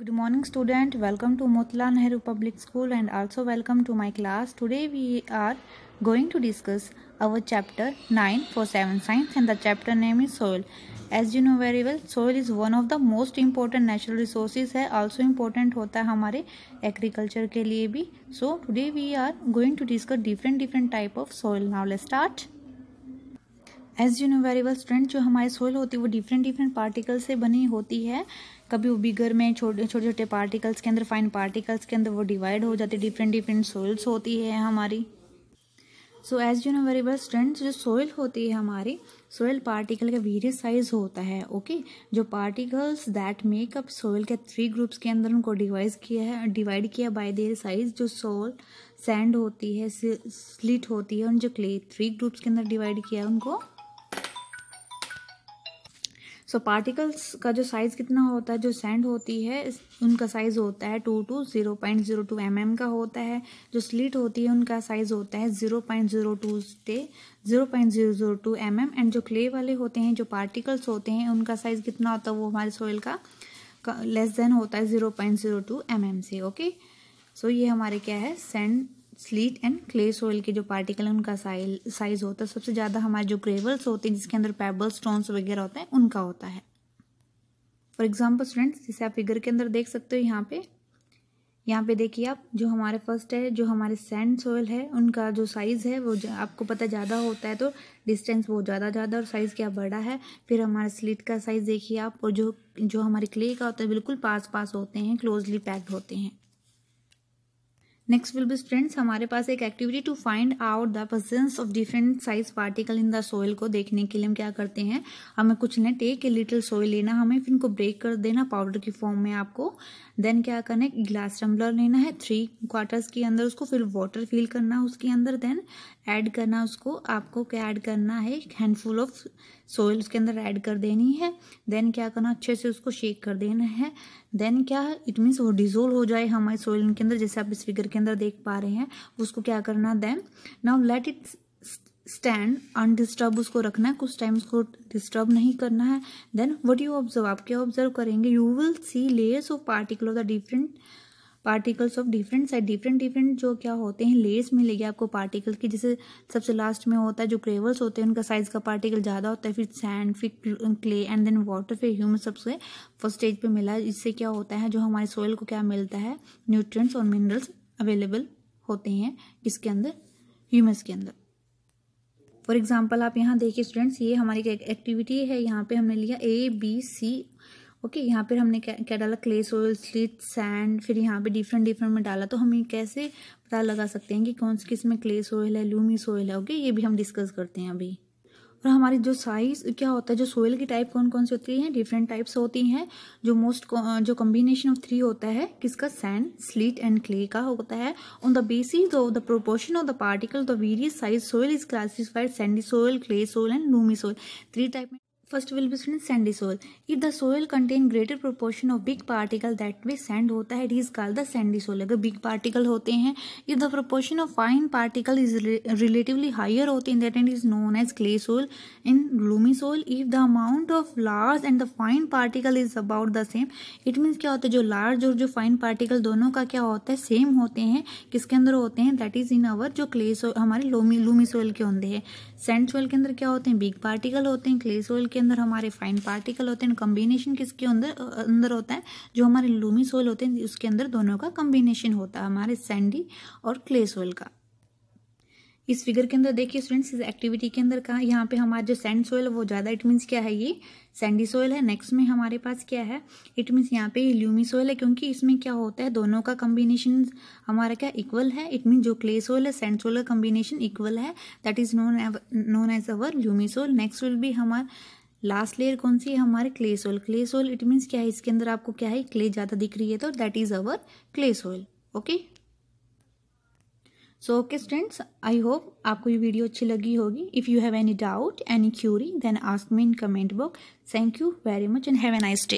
Good morning student welcome to Motilal Nehru Public School and also welcome to my class today we are going to discuss our chapter 9 for 7 science and the chapter name is soil as you know very well soil is one of the most important natural resources है also important होता है agriculture so today we are going to discuss different different type of soil now let's start as you know very well student जो हमारी soil होती है वो different different particle से बनी होती है कभी वो बिगर में छोटे छोटे छोटे पार्टिकल्स के अंदर फाइन पार्टिकल्स के अंदर वो डिवाइड हो जाती है डिफरेंट डिफरेंट सोइल्स होती है हमारी so as you know very well students जो सोइल होती है हमारी सोइल पार्टिकल का वेरियस साइज होता है ओके okay? जो पार्टिकल्स दैट मेकअप सोइल के थ्री ग्रुप्स के अंदर उनको डिवाइज किया है डिवाइड किया बाय देर साइज जो सोल सैंड होती है स्लिट होती है और जो क्ले थ्री ग्रुप्स के अंदर डिवाइड किया है उनको सो पार्टिकल्स का जो साइज़ कितना होता है जो सैंड होती है उनका साइज़ होता है two to zero point zero two M M का होता है जो स्लीट होती है उनका साइज़ होता है ज़ीरो पॉइंट ज़ीरो टू से zero point zero zero two M M and जो क्ले वाले होते हैं जो पार्टिकल्स होते हैं उनका साइज़ कितना होता है वो हमारे सोइल का लेस देन होता है zero point zero two M M से ओके सो ये हमारे क्या है sand silt and clay soil के जो पार्टिकल हैं उनका साइज होता है सबसे ज़्यादा हमारे जो ग्रेवल्स होते हैं जिसके अंदर पेबल स्टोन्स वगैरह होते हैं उनका होता है फॉर एग्जाम्पल स्टूडेंट्स जिसे आप फिगर के अंदर देख सकते हो यहाँ पे यहाँ पे देखिए आप जो हमारे फर्स्ट है जो हमारे सैंड सोयल है उनका जो साइज़ है वो आपको पता ज़्यादा होता है तो डिस्टेंस बहुत ज़्यादा ज़्यादा और साइज़ क्या बड़ा है फिर हमारे स्लीट का साइज़ देखिए आप और जो जो हमारे क्ले का होता है बिल्कुल पास पास होते हैं क्लोजली पैक्ड होते हैं नेक्स्ट विल बी स्टूडेंट्स हमारे पास एक activity to find out the presence of different size particle in the soil को देखने के लिए हम क्या करते हैं हमें कुछ नहीं टेक ए लिटिल सोयल लेना हमें फिर इनको ब्रेक कर देना पाउडर की फॉर्म में आपको देन क्या करना है ग्लास टम्बलर लेना है थ्री क्वार्टर्स के अंदर उसको फिर वाटर फिल करना है उसके अंदर देन ऐड करना उसको आपको क्या ऐड करना है हैंडफुल ऑफ सोयल उसके अंदर ऐड कर देनी है देन क्या करना अच्छे से उसको शेक कर देना है देन क्या इट मीन्स वो डिजोल्व हो जाए हमारे सोयल के अंदर जैसे आप इस फिगर के अंदर देख पा रहे हैं उसको क्या करना then now let it stand undisturb उसको रखना है कुछ टाइम उसको डिस्टर्ब नहीं करना है देन वट यू ऑब्जर्व आप क्या ऑब्जर्व करेंगे you will see layers of particular the different particles of different side different different जो क्या होते हैं लेयर्स मिलेगी आपको पार्टिकल की जैसे सबसे लास्ट में होता है जो क्रेवल्स होते हैं उनका साइज का पार्टिकल ज़्यादा होता है फिर सैंड फिर क्ले एंड देन वाटर फिर ह्यूमन सबसे फर्स्ट स्टेज पे मिला इससे क्या होता है जो हमारे सोयल को क्या मिलता है न्यूट्रिएंट्स और मिनरल्स अवेलेबल होते हैं इसके अंदर ह्यूमस के अंदर फॉर एग्जाम्पल आप यहाँ देखिए स्टूडेंट्स ये हमारी एक एक्टिविटी है यहाँ पे हमने लिया A B C okay okay, यहाँ पर हमने क्या क्या डाला क्ले सोयल स्लिट सैंड फिर यहाँ पे डिफरेंट डिफरेंट में डाला तो हम ये कैसे पता लगा सकते हैं कि कौन सी किस में क्ले सोयल है लूमी सोयल है ओके okay? ये भी हम डिस्कस करते हैं अभी और हमारी जो साइज क्या होता है जो सोयल की टाइप कौन कौन सी होती है डिफरेंट टाइप्स होती हैं जो मोस्ट जो कम्बिनेशन ऑफ थ्री होता है किसका सैंड स्लीट एंड क्ले का होता है on the basis of the proportion of the particle the various size soil is classified sandy soil clay soil and loamy soil three type में first will be student sandy soil if the soil contain greater proportion of big particle that way sand होता है it is called the sandy soil अगर big particle होते हैं if the proportion of fine particle is relatively higher होते हैं that and is known as clay soil in loamy soil if the amount of large and the fine particle is about the same it means क्या होता है जो large और जो fine particle दोनों का क्या होता है सेम होते हैं किसके अंदर होते हैं दैट इज इन अवर जो क्ले सोयल हमारे लूमी सोयल के होते हैं सैंड सोयल के अंदर क्या होते हैं बिग पार्टिकल होते हैं क्ले सोयल के अंदर हमारे फाइन पार्टिकल होते हैं कम्बिनेशन किसके अंदर अंदर होता है जो हमारे लूमी सोइल होते हैं उसके अंदर दोनों का कम्बिनेशन होता है हमारे सैंडी और क्ले सोइल का इस फिगर के अंदर देखिए स्टूडेंट्स इस एक्टिविटी के अंदर कहा यहाँ पे हमारा जो सैंड सोयल वो ज़्यादा इट मीन्स क्या है ये सैंडी सोयल है नेक्स्ट में हमारे पास क्या है इट मीन्स यहाँ पे ल्यूमी सोयल है क्योंकि इसमें क्या होता है दोनों का कम्बिनेशन हमारा क्या इक्वल है इट मीन्स जो क्ले सोयल है सैंड सोयल का कम्बिनेशन इक्वल है that is known known as our loamy soil next will भी हमारा लास्ट लेयर कौन सी है हमारे clay soil clay soil it means क्या है इसके अंदर आपको क्या है क्ले ज़्यादा दिख रही है तो that is our clay soil okay so okay students I hope आपको ये वीडियो अच्छी लगी होगी if you have any doubt any query then ask me in comment book thank you very much and have a nice day